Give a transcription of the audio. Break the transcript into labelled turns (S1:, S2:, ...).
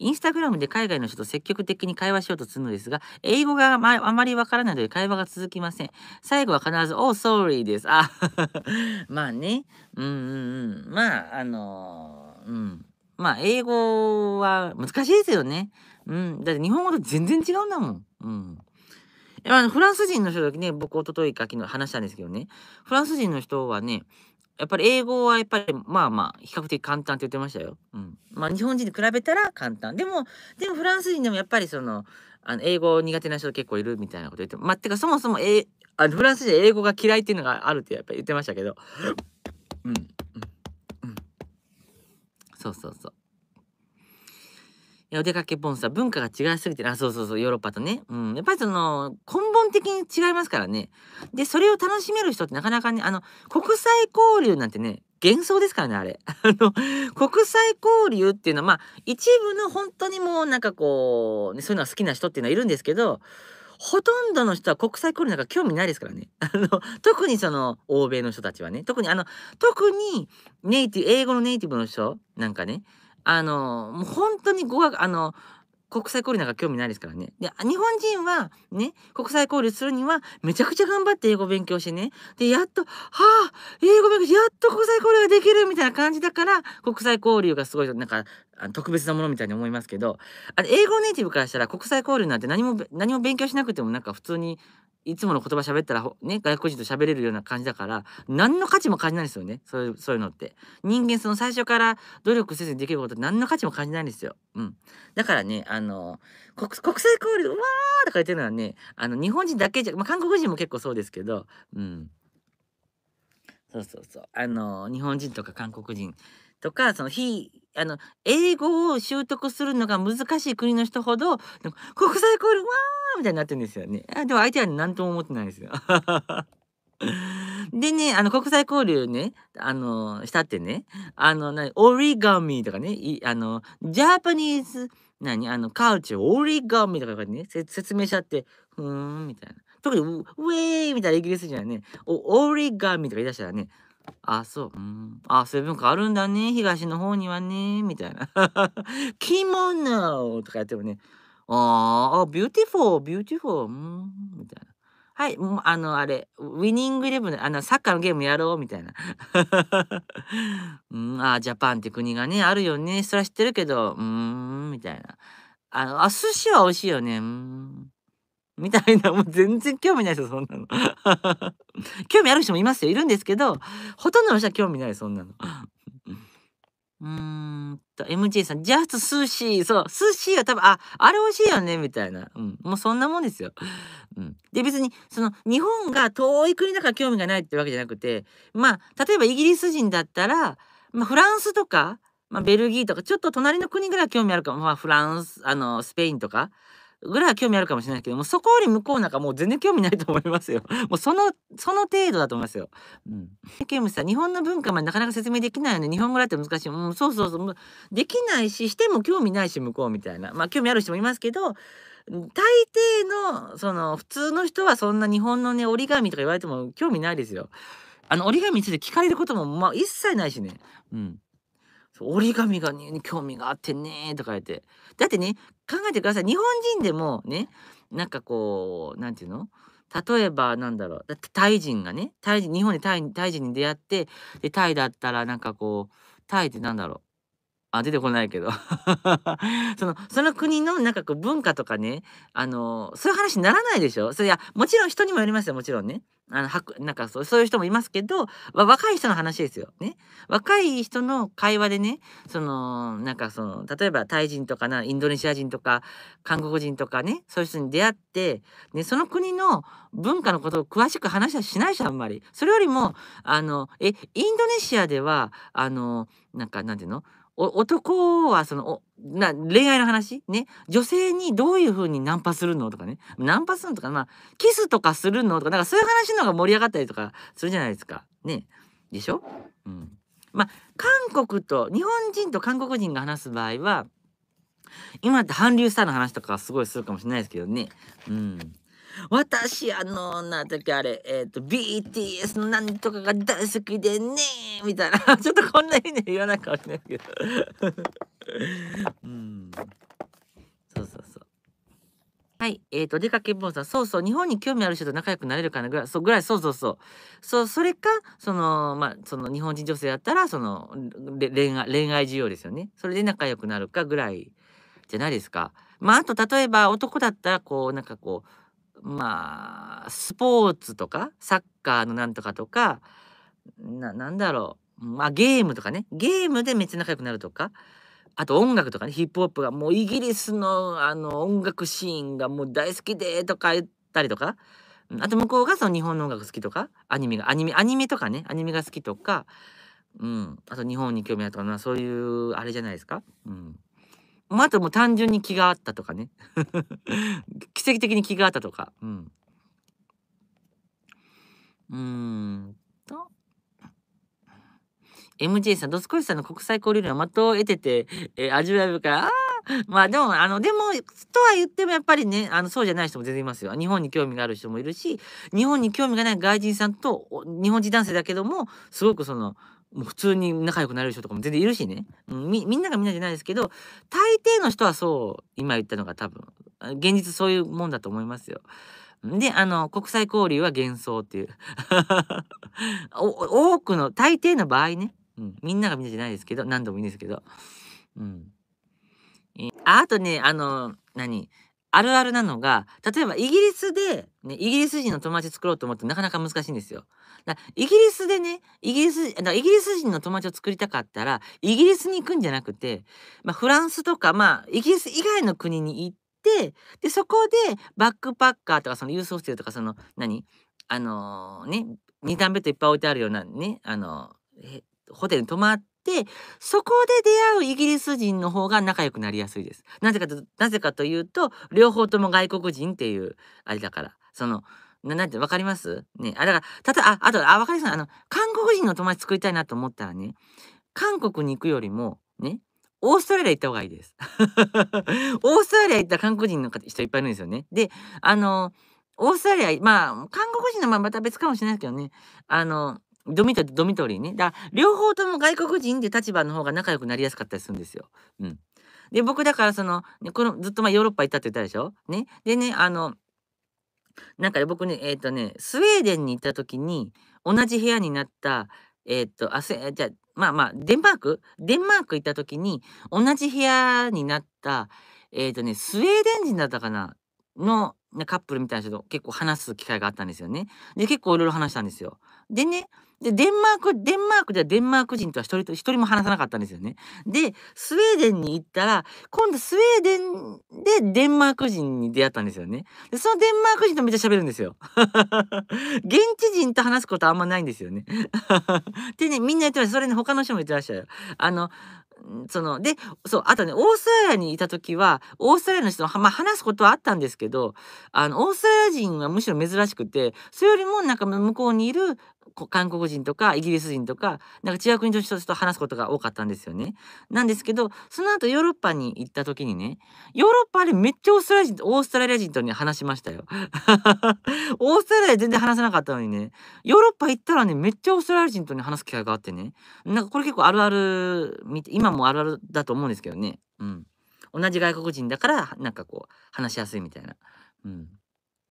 S1: インスタグラムで海外の人と積極的に会話しようとするのですが、英語が、まあまりわからないので会話が続きません。最後は必ず、oh, sorry です。あ まあね。うんうんうん。まあ、あのー、うん。まあ、英語は難しいですよね。うん。だって日本語と全然違うんだもん。うん。フランス人の人けね、僕、おとといか昨日話したんですけどね、フランス人の人はね、やっぱり英語はやっぱりまあまあ比較的簡単って言ってましたよ。うん、まあ日本人に比べたら簡単。でもでもフランス人でもやっぱりそのあの英語苦手な人結構いるみたいなこと言ってまあてかそもそもえあのフランス人英語が嫌いっていうのがあるってやっぱ言ってましたけど。うん、うん、うん、そうそうそう。お出かけポンさ、文化が違いすぎてる。あ、そうそうそう、ヨーロッパとね。うん。やっぱりその、根本的に違いますからね。で、それを楽しめる人ってなかなかね、あの、国際交流なんてね、幻想ですからね、あれ。あの、国際交流っていうのは、まあ、一部の本当にもうなんかこう、ね、そういうのが好きな人っていうのはいるんですけど、ほとんどの人は国際交流なんか興味ないですからね。あの、特にその、欧米の人たちはね。特にあの、特にネイティブ、英語のネイティブの人なんかね。あの、もう本当に語学、あの、国際交流なんか興味ないですからね。で、日本人はね、国際交流するには、めちゃくちゃ頑張って英語勉強してね。で、やっと、はあ、英語勉強、やっと国際交流ができるみたいな感じだから、国際交流がすごい、なんか、特別なものみたいに思いますけどあれ英語ネイティブからしたら国際交流なんて何も何も勉強しなくてもなんか普通にいつもの言葉喋ったらね外国人と喋れるような感じだから何の価値も感じないですよねそういうそういうのって人間その最初から努力せずにできること何の価値も感じないんですよ、うん、だからねあの国際交流うわーとか言ってるのはねあの日本人だけじゃ、まあ、韓国人も結構そうですけどうんそうそうそうあの日本人とか韓国人とかその非あの英語を習得するのが難しい国の人ほど国際交流わーみたいになってるんですよね。あでも相手は何とも思ってないですよ。でねあの国際交流ねあのしたってねあの何折り紙とかねあのジャパニーズ何あのカウチ折り紙とかね説明しちゃってふーんみたいな特にウェーイみたいなイギリス人はね折り紙とか言い出したらねあ、そう。うん。あ、そういう文化あるんだね。東の方にはね。みたいな。着物とかやってもね。ああ、ビューティフォー、ビューティフォー。うん。みたいな。はい、もうあの、あれ、ウィニングイレブン、あの、サッカーのゲームやろう、みたいな。うん、あ、ジャパンって国がね、あるよね。それは知ってるけど、うーん、みたいな。あの、あ、寿司は美味しいよね。うん。みたいな、もう全然興味ないですよ、そんなの。興味ある人もいますよ、いるんですけど、ほとんどの人は興味ない、そんなの。うーんと、MJ さん、ジャ s t s u s h そう、s u s h は多分、あ、あれ美味しいよね、みたいな。うん。もうそんなもんですよ。うん。で、別に、その、日本が遠い国だから興味がないってわけじゃなくて、まあ、例えばイギリス人だったら、まあ、フランスとか、まあ、ベルギーとか、ちょっと隣の国ぐらい興味あるかも。まあ、フランス、あの、スペインとか、ぐらいは興味あるかもしれないけどもそこより向こうなんかもう全然興味ないと思いますよ。もうそのその程度だと思いますよ。うん。ケムさん日本の文化までなかなか説明できないよね日本語だって難しい。うんそうそうそうできないししても興味ないし向こうみたいなまあ興味ある人もいますけど。大抵のその普通の人はそんな日本のね折り紙とか言われても興味ないですよ。あの折り紙について聞かれることもまあ一切ないしね。うん。折り紙が、ね、興味があってねとか言ってだってね考えてください日本人でもねなんかこう何て言うの例えばなんだろうタイ人がねタイ人日本でタイタイ人に出会ってでタイだったらなんかこうタイってなんだろうあ出てこないけど そのその国のなんかこう文化とかねあのそういう話にならないでしょそれいやもちろん人にもよりますよもちろんねあのはくなんかそうそういう人もいますけど若い人の話ですよ。ね、若い人の会話でねそのなんかその例えばタイ人とかなインドネシア人とか韓国人とかねそういう人に出会って、ね、その国の文化のことを詳しく話はしないしあんまり。それよりもあのえインドネシアではあのなんかなんていうの男はそのな恋愛の話ね女性にどういう風にナンパするのとかねナンパするのとかまあキスとかするのとかなんかそういう話の方が盛り上がったりとかするじゃないですかねでしょ、うん、まあ韓国と日本人と韓国人が話す場合は今って韓流スターの話とかすごいするかもしれないですけどねうん私あのなんだけあれえっ、ー、と BTS のなんとかが大好きでねみたいな ちょっとこんなにね言わないかもしれないけど うんそうそうそうはい。えっ、ー、と、出かけ坊さん。そうそう。日本に興味ある人と仲良くなれるかなぐらい、そう、ぐらい、そうそうそう。そう、それか、その、まあ、その、日本人女性だったら、その、恋愛、恋愛需要ですよね。それで仲良くなるかぐらいじゃないですか。まあ、あと、例えば、男だったら、こう、なんかこう、まあスポーツとかサッカーのなんとかとかななんだろうまあゲームとかねゲームでめっちゃ仲良くなるとかあと音楽とかねヒップホップがもうイギリスのあの音楽シーンがもう大好きでとか言ったりとかあと向こうがその日本の音楽好きとかアニメがアニメアニメとかねアニメが好きとか、うん、あと日本に興味あるとか、まあ、そういうあれじゃないですか。うんまあ、あともう単純に気があったとかね奇跡的に気があったとかうんうんと MJ さん、ドスコイさんの国際交流は的を得てて、えー、味わえるかああ、まあでも、あの、でも、とは言ってもやっぱりね、あの、そうじゃない人も全然いますよ。日本に興味がある人もいるし、日本に興味がない外人さんと、日本人男性だけども、すごくその、もう普通に仲良くなれる人とかも全然いるしね、うん、みみんながみんなじゃないですけど大抵の人はそう今言ったのが多分現実そういうもんだと思いますよ。であの国際交流は幻想っていう 多くの大抵の場合ね、うん、みんながみんなじゃないですけど何度もいいんですけど、うん、あとねあの何あるあるなのが例えばイギリスで、ね、イギリス人の友達作ろうと思ってなかなか難しいんですよ。だイギリスでねイギリスだイギリス人の友達を作りたかったらイギリスに行くんじゃなくて、まあ、フランスとか、まあ、イギリス以外の国に行ってでそこでバックパッカーとかそのスホステルとかその何あのー、ね二段ベッドいっぱい置いてあるようなねあのー、ホテルに泊まって。ってそこで出会うイギリス人の方が仲良くなりやすいです。なぜかとなぜかというと両方とも外国人っていうあれだからその。ななんて分かりますねあだからたああとあ分かりますあの韓国人の友達作りたいなと思ったらね韓国に行くよりもねオーストラリア行った方がいいです。オーストラリア行った韓国人の人いっぱいいるんですよね。であのオーストラリアまあ韓国人のまあまた別かもしれないですけどねあのドミトリー、ドミトリーね。だ両方とも外国人で立場の方が仲良くなりやすかったりするんですよ。うん。で、僕だからその、このずっとまあヨーロッパ行ったって言ったでしょね。でね、あの、なんか僕ね、えっ、ー、とね、スウェーデンに行った時に、同じ部屋になった、えっ、ー、と、あせ、じゃまあまあ、デンマークデンマーク行った時に、同じ部屋になった、えっ、ー、とね、スウェーデン人だったかなのカップルみたいな人と結構話す機会があったんですよね。で、結構いろいろ話したんですよ。でね、で、デンマーク、デンマークではデンマーク人とは一人一人も話さなかったんですよね。で、スウェーデンに行ったら、今度スウェーデンでデンマーク人に出会ったんですよね。で、そのデンマーク人とめっちゃ喋るんですよ。現地人と話すことあんまないんですよね。でね、みんな言ってました。それね、他の人も言ってらっしゃる。あの、そのでそうあとねオーストラリアにいた時はオーストラリアの人と、まあ、話すことはあったんですけどあのオーストラリア人はむしろ珍しくてそれよりもなんか向こうにいる韓国人とかイギリス人とかなんか違う国の人と話すことが多かったんですよね。なんですけどその後ヨーロッパに行った時にねヨーロッパでめっちゃオーストラリア人オーストラリア人とね話しましたよ。オーストラリア全然話せなかったのにねヨーロッパ行ったらねめっちゃオーストラリア人とね話す機会があってねなんかこれ結構あるある見て今もあるあるだと思うんですけどね。うん同じ外国人だからなんかこう話しやすいみたいな。うん